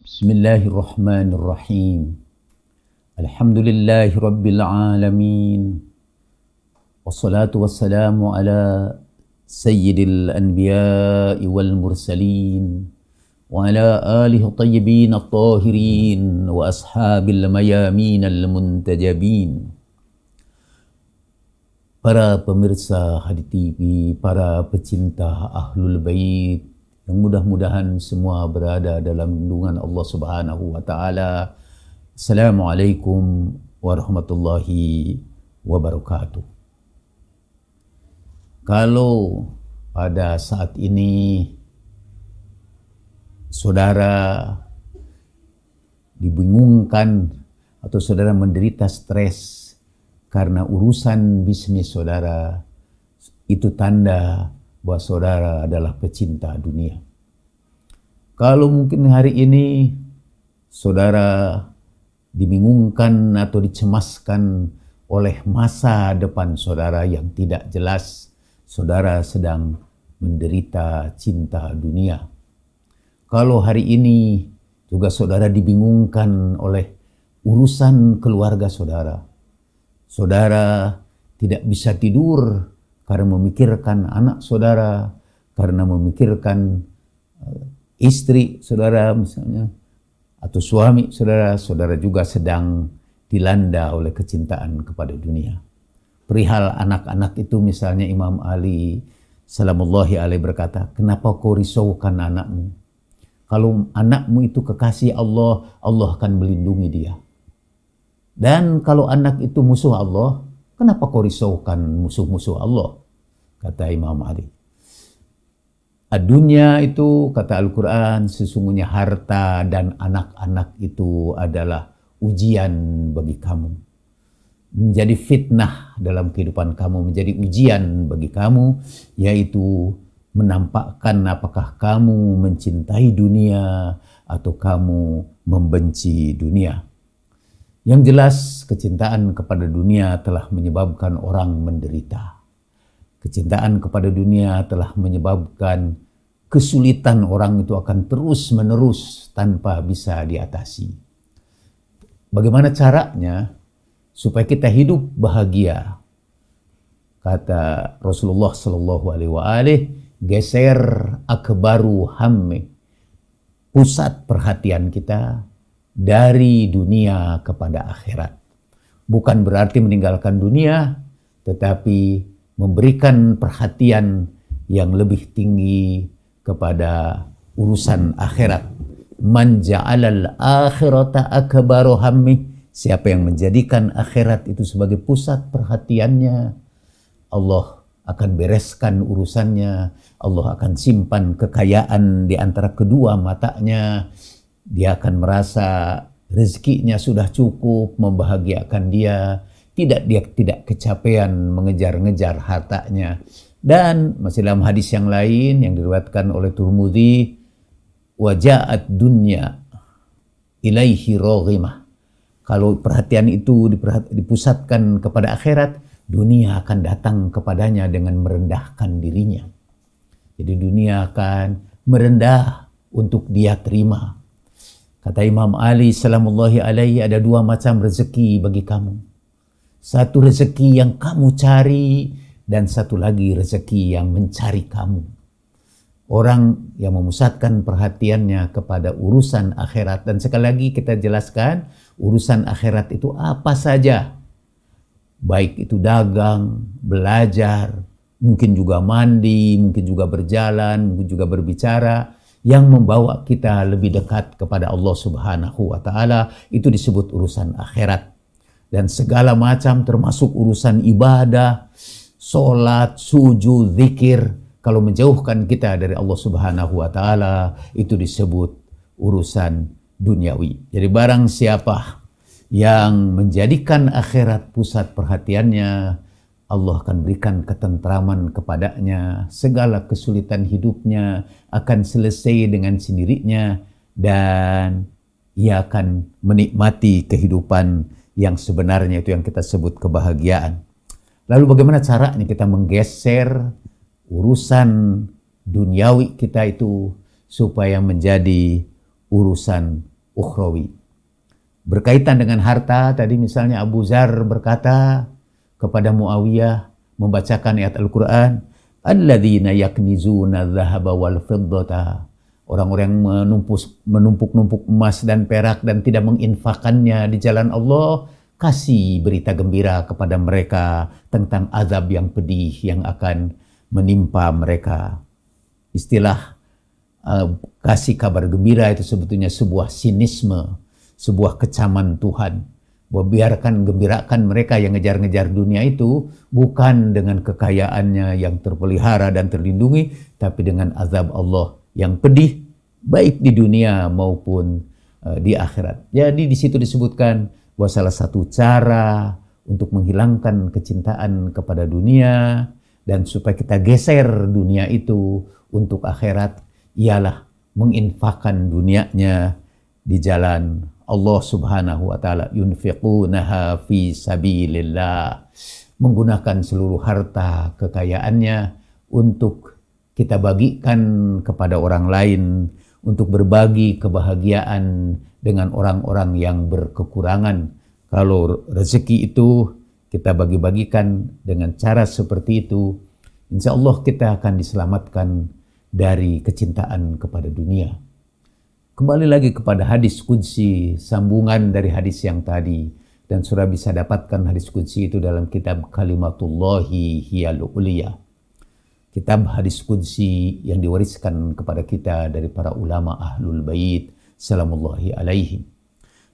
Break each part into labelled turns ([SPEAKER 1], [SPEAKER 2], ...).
[SPEAKER 1] بسم الله الرحمن الرحيم الحمد لله رب العالمين والصلاة والسلام على سيد الأنبياء والمرسلين وعلى آله الطيبين الطاهرين وأصحاب الميامين المنتجبين Para pemirsa Hadi TV, para pecinta Ahlul Bait, yang mudah-mudahan semua berada dalam lindungan Allah Subhanahu wa taala. Assalamualaikum warahmatullahi wabarakatuh. Kalau pada saat ini saudara dibingungkan atau saudara menderita stres karena urusan bisnis saudara, itu tanda bahwa saudara adalah pecinta dunia. Kalau mungkin hari ini saudara dibingungkan atau dicemaskan oleh masa depan saudara yang tidak jelas, saudara sedang menderita cinta dunia. Kalau hari ini juga saudara dibingungkan oleh urusan keluarga saudara, saudara tidak bisa tidur karena memikirkan anak saudara, karena memikirkan eh, istri saudara misalnya, atau suami saudara, saudara juga sedang dilanda oleh kecintaan kepada dunia. Perihal anak-anak itu misalnya Imam Ali Salamullahi alaihi berkata, kenapa kau risaukan anakmu? Kalau anakmu itu kekasih Allah, Allah akan melindungi dia. Dan kalau anak itu musuh Allah, kenapa kau risaukan musuh-musuh Allah? kata Imam Ali. Dunia itu kata Al-Quran sesungguhnya harta dan anak-anak itu adalah ujian bagi kamu. Menjadi fitnah dalam kehidupan kamu, menjadi ujian bagi kamu yaitu menampakkan apakah kamu mencintai dunia atau kamu membenci dunia. Yang jelas kecintaan kepada dunia telah menyebabkan orang menderita Kecintaan kepada dunia telah menyebabkan kesulitan orang itu akan terus-menerus tanpa bisa diatasi. Bagaimana caranya supaya kita hidup bahagia? Kata Rasulullah Shallallahu Alaihi Wasallam, geser akbaru hamme, pusat perhatian kita dari dunia kepada akhirat. Bukan berarti meninggalkan dunia, tetapi memberikan perhatian yang lebih tinggi kepada urusan akhirat. Man ja'alal akhirata akbaru hammi. Siapa yang menjadikan akhirat itu sebagai pusat perhatiannya, Allah akan bereskan urusannya, Allah akan simpan kekayaan di antara kedua matanya. Dia akan merasa rezekinya sudah cukup membahagiakan dia tidak dia tidak kecapean mengejar-ngejar hartanya. Dan masih dalam hadis yang lain yang diriwayatkan oleh Turmudi, wajahat dunia ilaihi roghimah. Kalau perhatian itu dipusatkan kepada akhirat, dunia akan datang kepadanya dengan merendahkan dirinya. Jadi dunia akan merendah untuk dia terima. Kata Imam Ali salamullahi alaihi ada dua macam rezeki bagi kamu satu rezeki yang kamu cari dan satu lagi rezeki yang mencari kamu. Orang yang memusatkan perhatiannya kepada urusan akhirat dan sekali lagi kita jelaskan urusan akhirat itu apa saja. Baik itu dagang, belajar, mungkin juga mandi, mungkin juga berjalan, mungkin juga berbicara yang membawa kita lebih dekat kepada Allah Subhanahu wa taala itu disebut urusan akhirat dan segala macam termasuk urusan ibadah, sholat, sujud, zikir. Kalau menjauhkan kita dari Allah Subhanahu wa taala itu disebut urusan duniawi. Jadi barang siapa yang menjadikan akhirat pusat perhatiannya, Allah akan berikan ketentraman kepadanya, segala kesulitan hidupnya akan selesai dengan sendirinya dan ia akan menikmati kehidupan yang sebenarnya itu yang kita sebut kebahagiaan. Lalu bagaimana caranya kita menggeser urusan duniawi kita itu supaya menjadi urusan ukhrawi. Berkaitan dengan harta, tadi misalnya Abu Zar berkata kepada Muawiyah membacakan ayat Al-Qur'an, "Alladzina yaknizuna dzahaba wal fiddata Orang-orang yang menumpuk-numpuk emas dan perak dan tidak menginfakannya di jalan Allah, kasih berita gembira kepada mereka tentang azab yang pedih yang akan menimpa mereka. Istilah uh, kasih kabar gembira itu sebetulnya sebuah sinisme, sebuah kecaman Tuhan bahwa biarkan gembirakan mereka yang ngejar-ngejar dunia itu bukan dengan kekayaannya yang terpelihara dan terlindungi tapi dengan azab Allah yang pedih baik di dunia maupun eh, di akhirat. Jadi di situ disebutkan bahwa salah satu cara untuk menghilangkan kecintaan kepada dunia dan supaya kita geser dunia itu untuk akhirat ialah menginfakkan dunianya di jalan Allah Subhanahu wa taala yunfiqunaha fi sabilillah menggunakan seluruh harta kekayaannya untuk kita bagikan kepada orang lain untuk berbagi kebahagiaan dengan orang-orang yang berkekurangan. Kalau rezeki itu kita bagi-bagikan dengan cara seperti itu, insya Allah kita akan diselamatkan dari kecintaan kepada dunia. Kembali lagi kepada hadis kunci, sambungan dari hadis yang tadi. Dan sudah bisa dapatkan hadis kunci itu dalam kitab Kalimatullahi Hiyal Uliyah kitab hadis kunci yang diwariskan kepada kita dari para ulama ahlul bait salamullahi alaihim.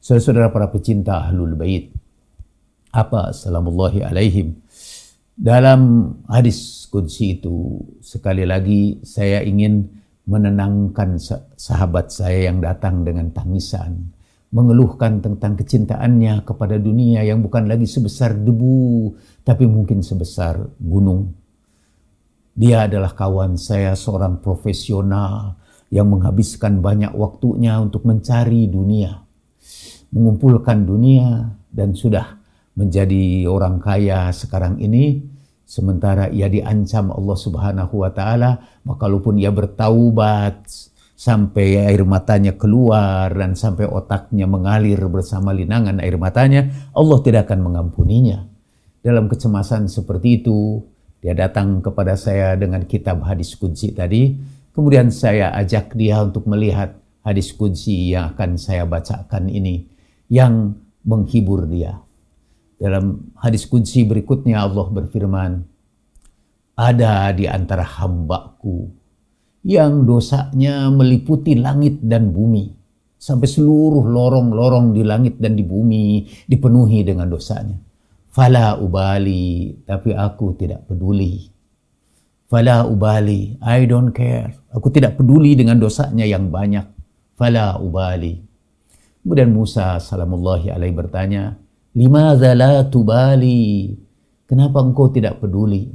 [SPEAKER 1] Saudara-saudara para pecinta ahlul bait, apa salamullahi alaihim? Dalam hadis kunci itu sekali lagi saya ingin menenangkan sahabat saya yang datang dengan tangisan, mengeluhkan tentang kecintaannya kepada dunia yang bukan lagi sebesar debu, tapi mungkin sebesar gunung dia adalah kawan saya, seorang profesional yang menghabiskan banyak waktunya untuk mencari dunia, mengumpulkan dunia, dan sudah menjadi orang kaya sekarang ini. Sementara ia diancam Allah Subhanahu wa Ta'ala, maka walaupun ia bertaubat sampai air matanya keluar dan sampai otaknya mengalir bersama linangan air matanya, Allah tidak akan mengampuninya. Dalam kecemasan seperti itu, dia datang kepada saya dengan kitab hadis kunci tadi. Kemudian saya ajak dia untuk melihat hadis kunci yang akan saya bacakan ini yang menghibur dia. Dalam hadis kunci berikutnya Allah berfirman, ada di antara hambaku yang dosanya meliputi langit dan bumi. Sampai seluruh lorong-lorong di langit dan di bumi dipenuhi dengan dosanya. Fala ubali, tapi aku tidak peduli. Fala ubali, I don't care. Aku tidak peduli dengan dosanya yang banyak. Fala ubali. Kemudian Musa salamullahi alaihi bertanya, Lima zala tubali? Kenapa engkau tidak peduli?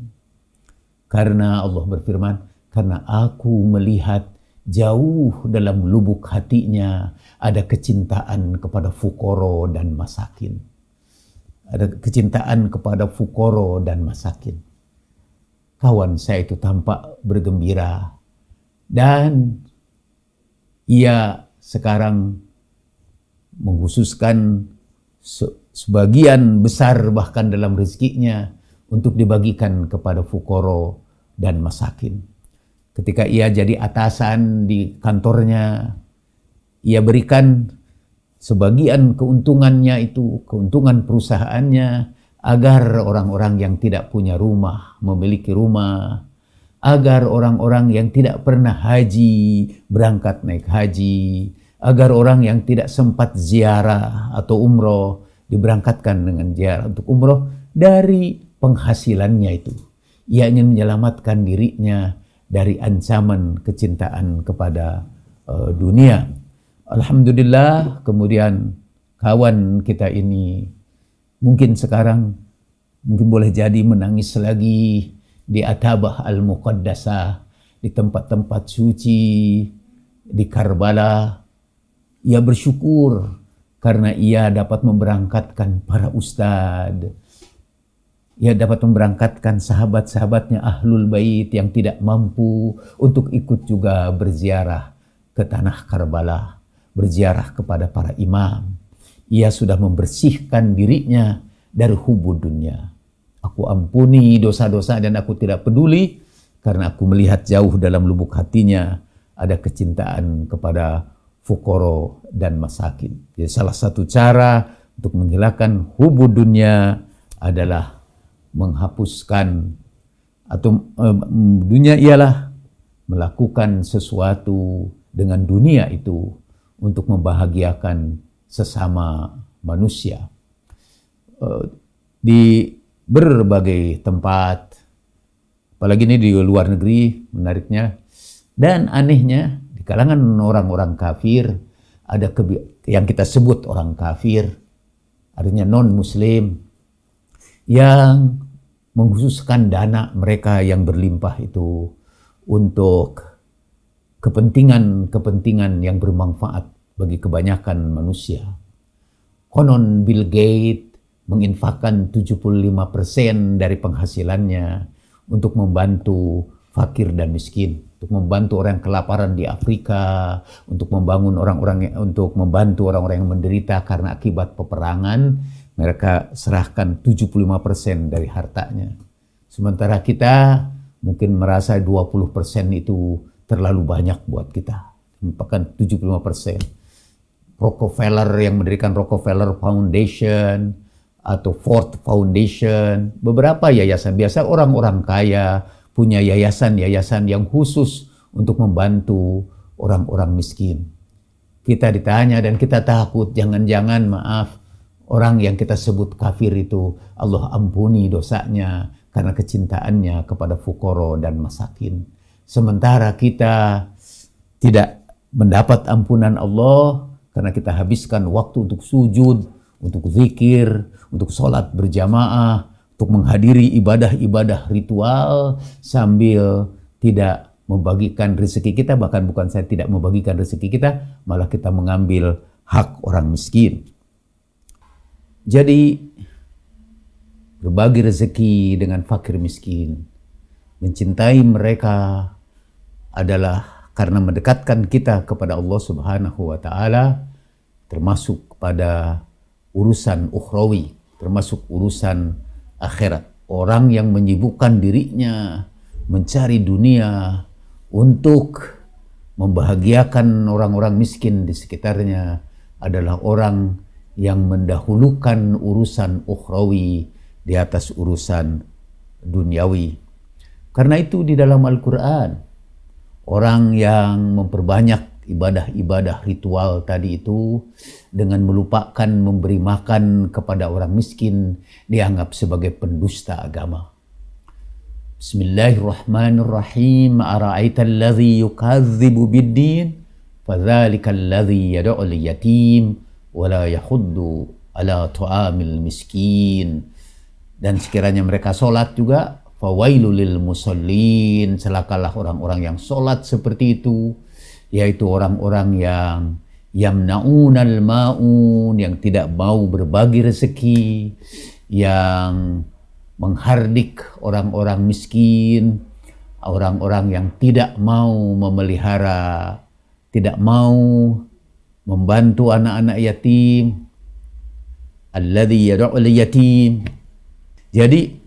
[SPEAKER 1] Karena Allah berfirman, karena aku melihat jauh dalam lubuk hatinya ada kecintaan kepada fukoro dan masakin ada kecintaan kepada fukoro dan masakin. Kawan saya itu tampak bergembira dan ia sekarang mengkhususkan sebagian besar bahkan dalam rezekinya untuk dibagikan kepada fukoro dan masakin. Ketika ia jadi atasan di kantornya, ia berikan sebagian keuntungannya itu keuntungan perusahaannya agar orang-orang yang tidak punya rumah memiliki rumah agar orang-orang yang tidak pernah haji berangkat naik haji agar orang yang tidak sempat ziarah atau umroh diberangkatkan dengan ziarah untuk umroh dari penghasilannya itu ia ingin menyelamatkan dirinya dari ancaman kecintaan kepada uh, dunia Alhamdulillah kemudian kawan kita ini mungkin sekarang mungkin boleh jadi menangis lagi di Atabah Al-Muqaddasah, di tempat-tempat suci, di Karbala. Ia bersyukur karena ia dapat memberangkatkan para ustadz, Ia dapat memberangkatkan sahabat-sahabatnya Ahlul Bait yang tidak mampu untuk ikut juga berziarah ke tanah Karbala berziarah kepada para imam. Ia sudah membersihkan dirinya dari hubud dunia. Aku ampuni dosa-dosa dan aku tidak peduli karena aku melihat jauh dalam lubuk hatinya ada kecintaan kepada fukoro dan masakin. Jadi salah satu cara untuk menghilangkan hubud dunia adalah menghapuskan atau eh, dunia ialah melakukan sesuatu dengan dunia itu untuk membahagiakan sesama manusia. Eh, di berbagai tempat, apalagi ini di luar negeri menariknya, dan anehnya di kalangan orang-orang kafir, ada yang kita sebut orang kafir, artinya non-muslim, yang menghususkan dana mereka yang berlimpah itu untuk kepentingan-kepentingan yang bermanfaat bagi kebanyakan manusia. Konon Bill Gates menginfakkan 75% dari penghasilannya untuk membantu fakir dan miskin, untuk membantu orang yang kelaparan di Afrika, untuk membangun orang-orang untuk membantu orang-orang yang menderita karena akibat peperangan, mereka serahkan 75% dari hartanya. Sementara kita mungkin merasa 20% itu terlalu banyak buat kita. Bahkan 75 persen. Rockefeller yang mendirikan Rockefeller Foundation atau Ford Foundation, beberapa yayasan biasa orang-orang kaya punya yayasan-yayasan yang khusus untuk membantu orang-orang miskin. Kita ditanya dan kita takut jangan-jangan maaf orang yang kita sebut kafir itu Allah ampuni dosanya karena kecintaannya kepada fukoro dan masakin. Sementara kita tidak mendapat ampunan Allah karena kita habiskan waktu untuk sujud, untuk zikir, untuk sholat berjamaah, untuk menghadiri ibadah-ibadah ritual sambil tidak membagikan rezeki kita, bahkan bukan saya tidak membagikan rezeki kita, malah kita mengambil hak orang miskin. Jadi berbagi rezeki dengan fakir miskin, mencintai mereka, adalah karena mendekatkan kita kepada Allah Subhanahu wa taala termasuk pada urusan ukhrawi, termasuk urusan akhirat. Orang yang menyibukkan dirinya mencari dunia untuk membahagiakan orang-orang miskin di sekitarnya adalah orang yang mendahulukan urusan ukhrawi di atas urusan duniawi. Karena itu di dalam Al-Qur'an Orang yang memperbanyak ibadah-ibadah ritual tadi itu dengan melupakan memberi makan kepada orang miskin dianggap sebagai pendusta agama. Bismillahirrahmanirrahim. Ara'aita alladhi yukadzibu bid-din fadzalika alladhi yad'u yatim wa la yahuddu ala tu'amil miskin. Dan sekiranya mereka sholat juga, Fawailulil musallin, celakalah orang-orang yang sholat seperti itu, yaitu orang-orang yang yamnaunal maun, yang tidak mau berbagi rezeki, yang menghardik orang-orang miskin, orang-orang yang tidak mau memelihara, tidak mau membantu anak-anak yatim, alladhi yad'ul yatim. Jadi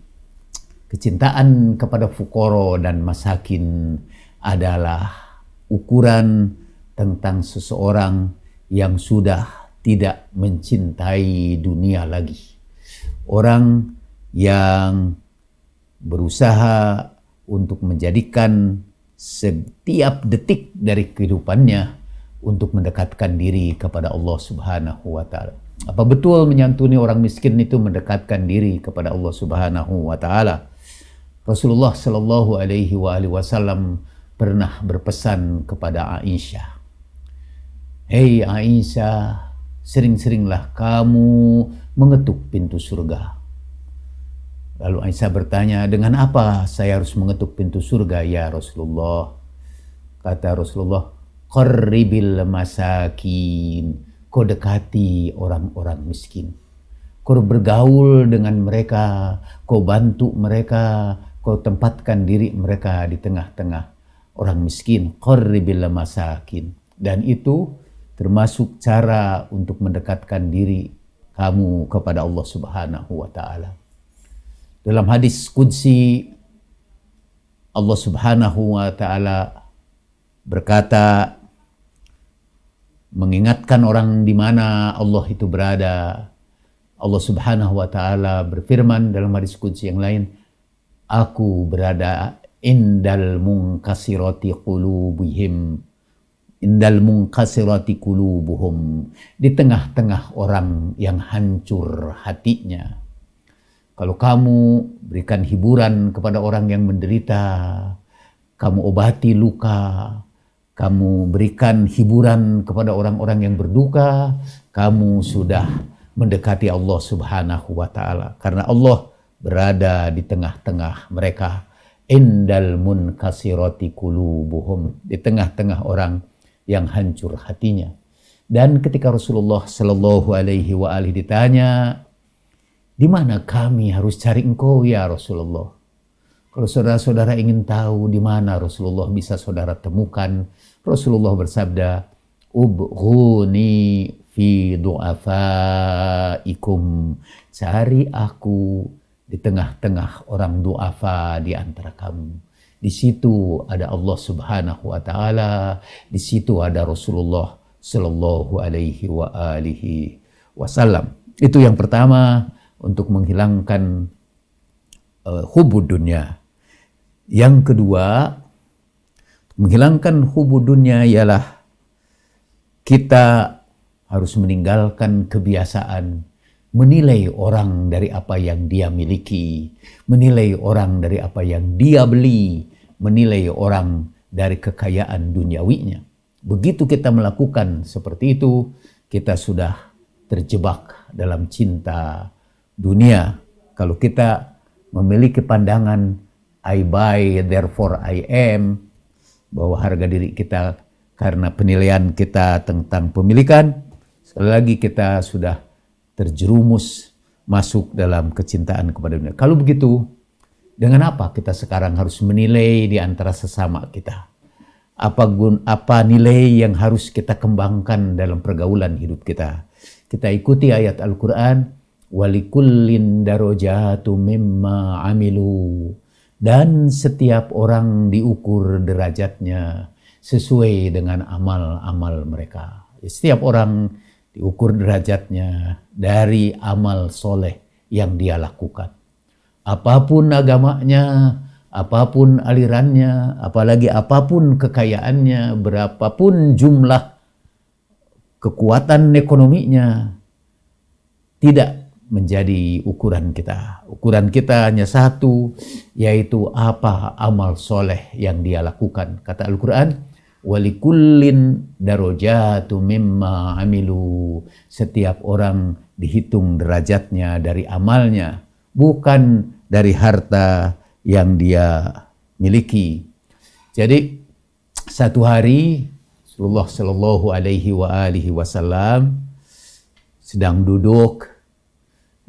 [SPEAKER 1] Kecintaan kepada fukoro dan masakin adalah ukuran tentang seseorang yang sudah tidak mencintai dunia lagi. Orang yang berusaha untuk menjadikan setiap detik dari kehidupannya untuk mendekatkan diri kepada Allah Subhanahu wa taala. Apa betul menyantuni orang miskin itu mendekatkan diri kepada Allah Subhanahu wa taala? Rasulullah Shallallahu Alaihi Wasallam pernah berpesan kepada Aisyah, "Hei Aisyah, sering-seringlah kamu mengetuk pintu surga." Lalu Aisyah bertanya, "Dengan apa saya harus mengetuk pintu surga ya Rasulullah?" Kata Rasulullah, "Qarribil masakin." Kau dekati orang-orang miskin. Kau bergaul dengan mereka, kau bantu mereka, Kau tempatkan diri mereka di tengah-tengah orang miskin. masakin. Dan itu termasuk cara untuk mendekatkan diri kamu kepada Allah Subhanahu wa taala. Dalam hadis kunci, Allah Subhanahu wa taala berkata mengingatkan orang di mana Allah itu berada. Allah Subhanahu wa taala berfirman dalam hadis kunci yang lain, aku berada indal mungkasirati qulubihim indal mungkasirati qulubuhum di tengah-tengah orang yang hancur hatinya kalau kamu berikan hiburan kepada orang yang menderita kamu obati luka kamu berikan hiburan kepada orang-orang yang berduka kamu sudah mendekati Allah Subhanahu wa taala karena Allah berada di tengah-tengah mereka indal munkasirati kulubuhum di tengah-tengah orang yang hancur hatinya dan ketika Rasulullah Shallallahu alaihi wa alihi ditanya di mana kami harus cari engkau ya Rasulullah kalau saudara-saudara ingin tahu di mana Rasulullah bisa saudara temukan Rasulullah bersabda ubghuni fi du'afaikum cari aku di tengah-tengah orang duafa di antara kamu. Di situ ada Allah Subhanahu wa taala, di situ ada Rasulullah sallallahu alaihi wa alihi wasallam. Itu yang pertama untuk menghilangkan uh, hubud dunia. Yang kedua, menghilangkan hubud dunia ialah kita harus meninggalkan kebiasaan menilai orang dari apa yang dia miliki, menilai orang dari apa yang dia beli, menilai orang dari kekayaan duniawinya. Begitu kita melakukan seperti itu, kita sudah terjebak dalam cinta dunia. Kalau kita memiliki pandangan I buy, therefore I am, bahwa harga diri kita karena penilaian kita tentang pemilikan, sekali lagi kita sudah terjerumus masuk dalam kecintaan kepada dunia. Kalau begitu, dengan apa kita sekarang harus menilai di antara sesama kita? Apa gun apa nilai yang harus kita kembangkan dalam pergaulan hidup kita? Kita ikuti ayat Al-Qur'an, "Walikullin darajatu mimma amilu." Dan setiap orang diukur derajatnya sesuai dengan amal-amal mereka. Setiap orang diukur derajatnya dari amal soleh yang dia lakukan. Apapun agamanya, apapun alirannya, apalagi apapun kekayaannya, berapapun jumlah kekuatan ekonominya, tidak menjadi ukuran kita. Ukuran kita hanya satu, yaitu apa amal soleh yang dia lakukan. Kata Al-Quran, walikullin darojatu mimma amilu. Setiap orang dihitung derajatnya dari amalnya, bukan dari harta yang dia miliki. Jadi satu hari Rasulullah Shallallahu Alaihi wa alihi Wasallam sedang duduk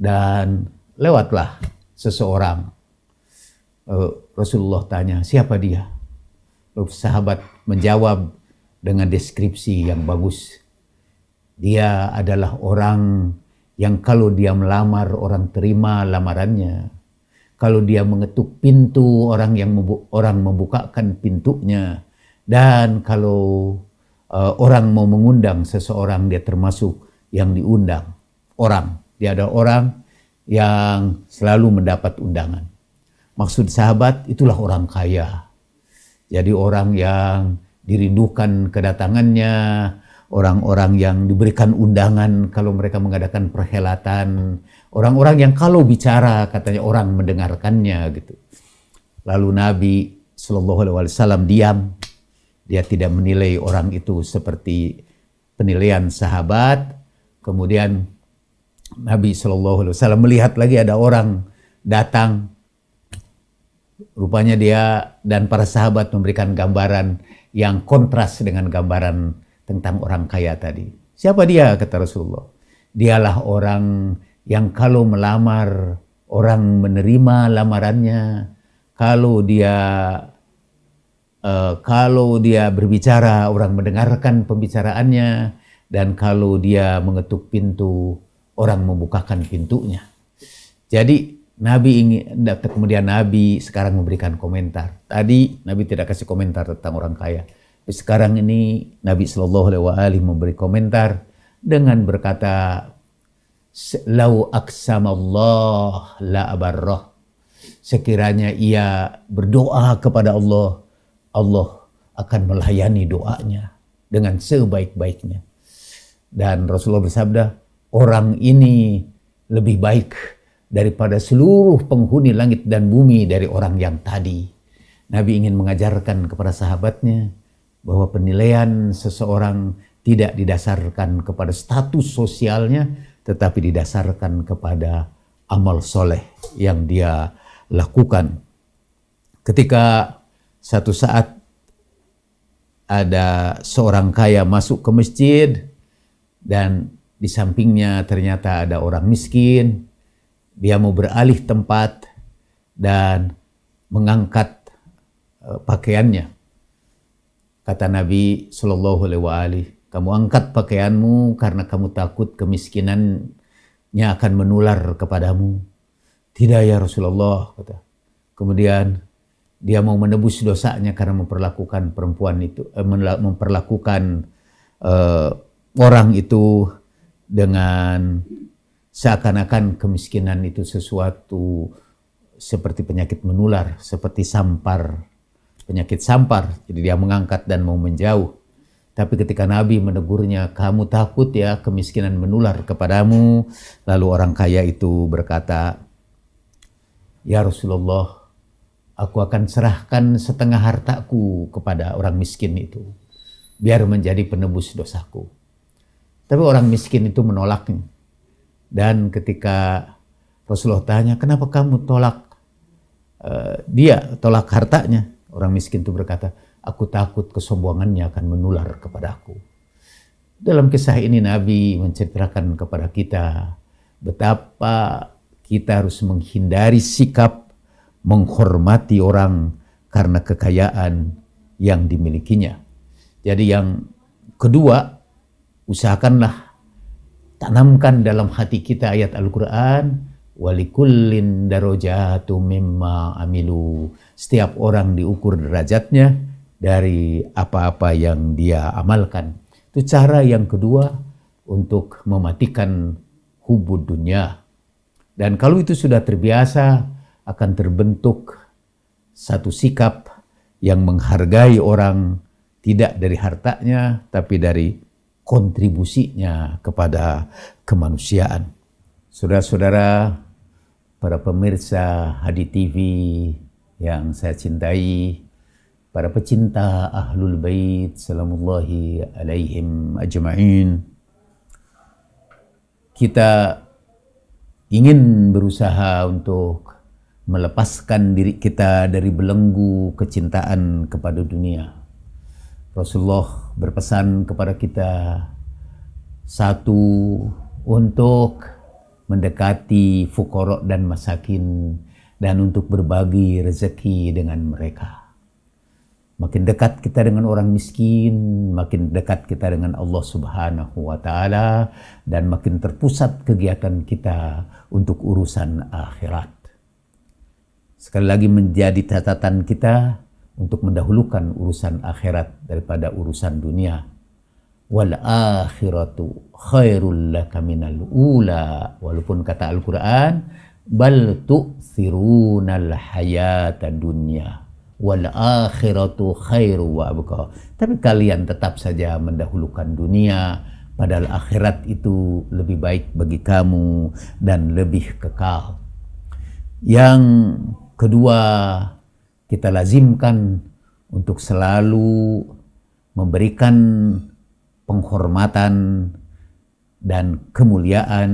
[SPEAKER 1] dan lewatlah seseorang. Eh, Rasulullah tanya siapa dia? Sahabat menjawab dengan deskripsi yang bagus. Dia adalah orang yang kalau dia melamar orang terima lamarannya. Kalau dia mengetuk pintu orang yang membu orang membukakan pintunya dan kalau uh, orang mau mengundang seseorang dia termasuk yang diundang. Orang, dia ada orang yang selalu mendapat undangan. Maksud sahabat itulah orang kaya jadi orang yang dirindukan kedatangannya, orang-orang yang diberikan undangan kalau mereka mengadakan perhelatan, orang-orang yang kalau bicara katanya orang mendengarkannya gitu. Lalu Nabi Shallallahu Alaihi Wasallam diam, dia tidak menilai orang itu seperti penilaian sahabat. Kemudian Nabi Shallallahu Alaihi Wasallam melihat lagi ada orang datang Rupanya dia dan para sahabat memberikan gambaran yang kontras dengan gambaran tentang orang kaya tadi. Siapa dia kata Rasulullah? Dialah orang yang kalau melamar orang menerima lamarannya, kalau dia eh, kalau dia berbicara orang mendengarkan pembicaraannya dan kalau dia mengetuk pintu orang membukakan pintunya. Jadi Nabi ingin kemudian Nabi sekarang memberikan komentar. Tadi Nabi tidak kasih komentar tentang orang kaya. sekarang ini Nabi Shallallahu Alaihi memberi komentar dengan berkata, "Lau Allah la abarroh." Sekiranya ia berdoa kepada Allah, Allah akan melayani doanya dengan sebaik-baiknya. Dan Rasulullah bersabda, orang ini lebih baik daripada seluruh penghuni langit dan bumi dari orang yang tadi. Nabi ingin mengajarkan kepada sahabatnya bahwa penilaian seseorang tidak didasarkan kepada status sosialnya, tetapi didasarkan kepada amal soleh yang dia lakukan. Ketika satu saat ada seorang kaya masuk ke masjid dan di sampingnya ternyata ada orang miskin, dia mau beralih tempat dan mengangkat e, pakaiannya. Kata Nabi Shallallahu Alaihi Wasallam, kamu angkat pakaianmu karena kamu takut kemiskinannya akan menular kepadamu. Tidak ya Rasulullah, kata. Kemudian dia mau menebus dosanya karena memperlakukan perempuan itu, e, memperlakukan eh, orang itu dengan seakan-akan kemiskinan itu sesuatu seperti penyakit menular, seperti sampar, penyakit sampar. Jadi dia mengangkat dan mau menjauh. Tapi ketika Nabi menegurnya, kamu takut ya kemiskinan menular kepadamu. Lalu orang kaya itu berkata, Ya Rasulullah, aku akan serahkan setengah hartaku kepada orang miskin itu. Biar menjadi penebus dosaku. Tapi orang miskin itu menolaknya. Dan ketika Rasulullah tanya, kenapa kamu tolak uh, dia, tolak hartanya? Orang miskin itu berkata, aku takut kesombongannya akan menular kepada aku. Dalam kisah ini Nabi menceritakan kepada kita betapa kita harus menghindari sikap menghormati orang karena kekayaan yang dimilikinya. Jadi yang kedua, usahakanlah tanamkan dalam hati kita ayat Al-Quran walikullin darojatu mimma amilu setiap orang diukur derajatnya dari apa-apa yang dia amalkan itu cara yang kedua untuk mematikan hubud dunia dan kalau itu sudah terbiasa akan terbentuk satu sikap yang menghargai orang tidak dari hartanya tapi dari kontribusinya kepada kemanusiaan. Saudara-saudara, para pemirsa Hadi TV yang saya cintai, para pecinta Ahlul Bait salamullahi alaihim ajma'in. Kita ingin berusaha untuk melepaskan diri kita dari belenggu kecintaan kepada dunia Rasulullah berpesan kepada kita satu untuk mendekati fukorok dan masakin dan untuk berbagi rezeki dengan mereka. Makin dekat kita dengan orang miskin, makin dekat kita dengan Allah Subhanahu wa taala dan makin terpusat kegiatan kita untuk urusan akhirat. Sekali lagi menjadi catatan kita untuk mendahulukan urusan akhirat daripada urusan dunia. Wal akhiratu khairul laka minal ula. Walaupun kata Al-Quran, bal tu'thirunal hayata dunia. wal akhiratu khairu wa abuqa. Tapi kalian tetap saja mendahulukan dunia padahal akhirat itu lebih baik bagi kamu dan lebih kekal. Yang kedua, kita lazimkan untuk selalu memberikan penghormatan dan kemuliaan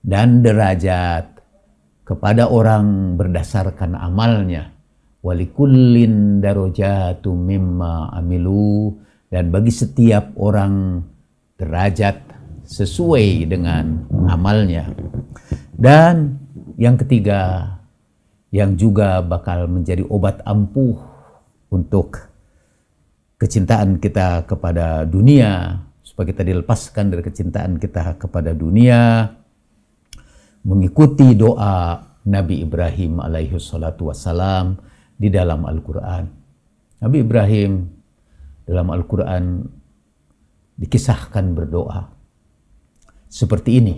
[SPEAKER 1] dan derajat kepada orang berdasarkan amalnya walikullin darajatu mimma amilu dan bagi setiap orang derajat sesuai dengan amalnya dan yang ketiga yang juga bakal menjadi obat ampuh untuk kecintaan kita kepada dunia, supaya kita dilepaskan dari kecintaan kita kepada dunia, mengikuti doa Nabi Ibrahim alaihi salatu wassalam di dalam Al-Quran. Nabi Ibrahim dalam Al-Quran dikisahkan berdoa seperti ini.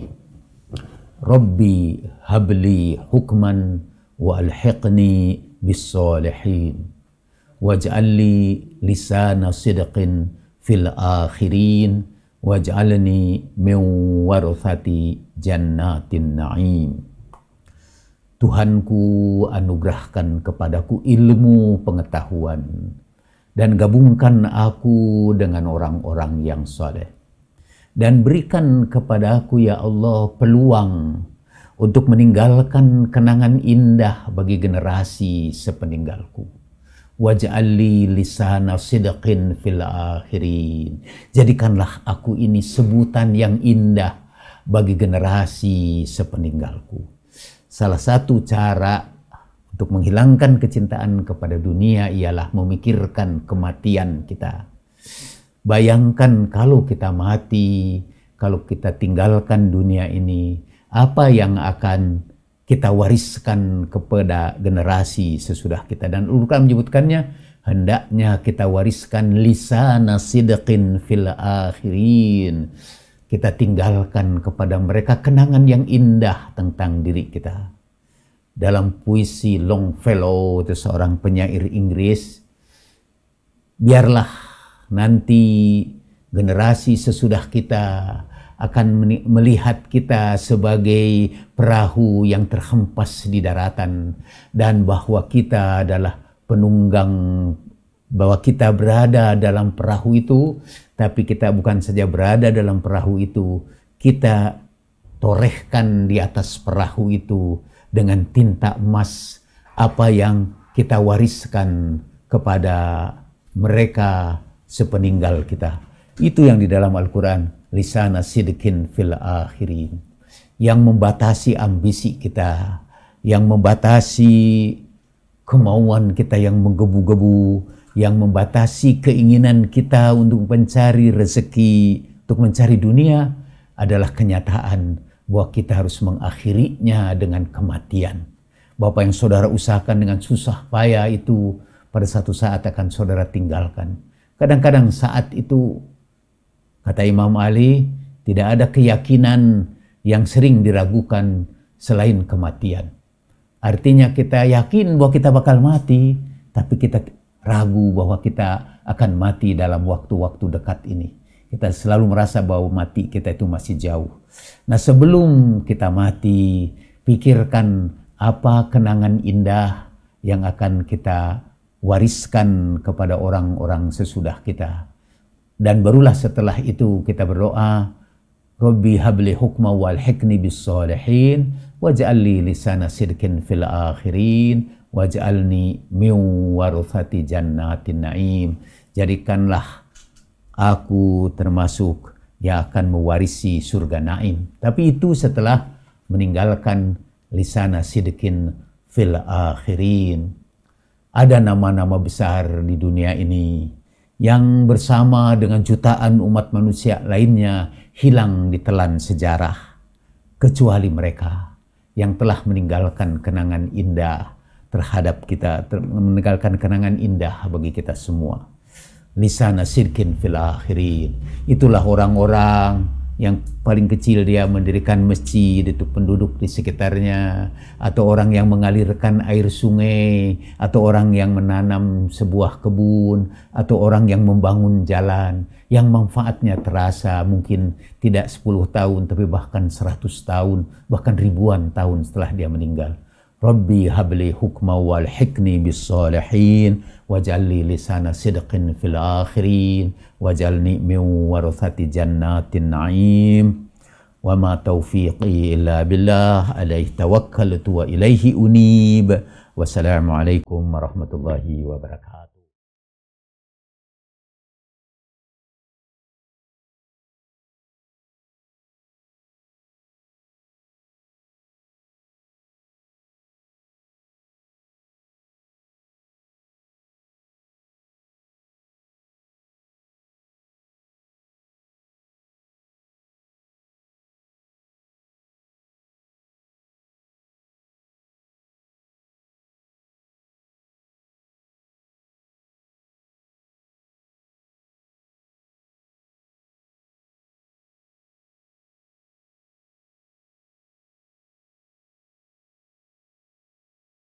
[SPEAKER 1] Rabbi habli hukman والحقني بالصالحين واجعل لي لسان صدق في الآخرين واجعلني من ورثة جنات النعيم Tuhanku anugerahkan kepadaku ilmu pengetahuan dan gabungkan aku dengan orang-orang yang soleh. Dan berikan kepadaku ya Allah peluang untuk meninggalkan kenangan indah bagi generasi sepeninggalku. Waj'alli lisana sidqin fil akhirin. Jadikanlah aku ini sebutan yang indah bagi generasi sepeninggalku. Salah satu cara untuk menghilangkan kecintaan kepada dunia ialah memikirkan kematian kita. Bayangkan kalau kita mati, kalau kita tinggalkan dunia ini, apa yang akan kita wariskan kepada generasi sesudah kita dan urutan menyebutkannya hendaknya kita wariskan lisanasi sidqin fil akhirin kita tinggalkan kepada mereka kenangan yang indah tentang diri kita dalam puisi Longfellow itu seorang penyair Inggris biarlah nanti generasi sesudah kita akan melihat kita sebagai perahu yang terhempas di daratan dan bahwa kita adalah penunggang bahwa kita berada dalam perahu itu tapi kita bukan saja berada dalam perahu itu kita torehkan di atas perahu itu dengan tinta emas apa yang kita wariskan kepada mereka sepeninggal kita itu yang di dalam Al-Qur'an lisana sidkin fil akhirin yang membatasi ambisi kita yang membatasi kemauan kita yang menggebu-gebu yang membatasi keinginan kita untuk mencari rezeki untuk mencari dunia adalah kenyataan bahwa kita harus mengakhirinya dengan kematian Bapak yang saudara usahakan dengan susah payah itu pada satu saat akan saudara tinggalkan. Kadang-kadang saat itu Kata Imam Ali, tidak ada keyakinan yang sering diragukan selain kematian. Artinya kita yakin bahwa kita bakal mati, tapi kita ragu bahwa kita akan mati dalam waktu-waktu dekat ini. Kita selalu merasa bahwa mati kita itu masih jauh. Nah sebelum kita mati, pikirkan apa kenangan indah yang akan kita wariskan kepada orang-orang sesudah kita dan barulah setelah itu kita berdoa Rabbi habli hukma wal hikni bis salihin waj'alli lisana sidqin fil akhirin waj'alni min warthati jannatin na'im jadikanlah aku termasuk yang akan mewarisi surga naim tapi itu setelah meninggalkan lisana sidqin fil akhirin ada nama-nama besar di dunia ini yang bersama dengan jutaan umat manusia lainnya hilang ditelan sejarah, kecuali mereka yang telah meninggalkan kenangan indah terhadap kita, ter meninggalkan kenangan indah bagi kita semua. Lisana sirkin fil akhirin. Itulah orang-orang yang paling kecil dia mendirikan masjid itu penduduk di sekitarnya atau orang yang mengalirkan air sungai atau orang yang menanam sebuah kebun atau orang yang membangun jalan yang manfaatnya terasa mungkin tidak 10 tahun tapi bahkan 100 tahun bahkan ribuan tahun setelah dia meninggal ربي هب لي حكما والحقني بالصالحين واجعل لي لسان صدق في الآخرين واجعلني من ورثة جنات النعيم وما توفيقي إلا بالله عليه توكلت وإليه أنيب والسلام عليكم ورحمة الله وبركاته